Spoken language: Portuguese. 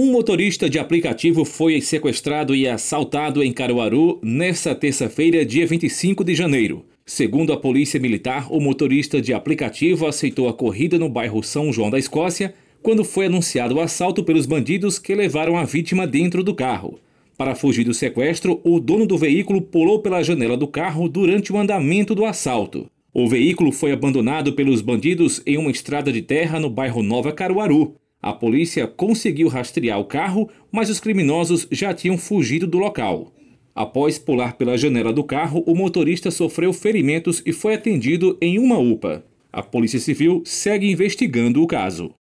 Um motorista de aplicativo foi sequestrado e assaltado em Caruaru nesta terça-feira, dia 25 de janeiro. Segundo a Polícia Militar, o motorista de aplicativo aceitou a corrida no bairro São João da Escócia quando foi anunciado o assalto pelos bandidos que levaram a vítima dentro do carro. Para fugir do sequestro, o dono do veículo pulou pela janela do carro durante o andamento do assalto. O veículo foi abandonado pelos bandidos em uma estrada de terra no bairro Nova Caruaru. A polícia conseguiu rastrear o carro, mas os criminosos já tinham fugido do local. Após pular pela janela do carro, o motorista sofreu ferimentos e foi atendido em uma UPA. A Polícia Civil segue investigando o caso.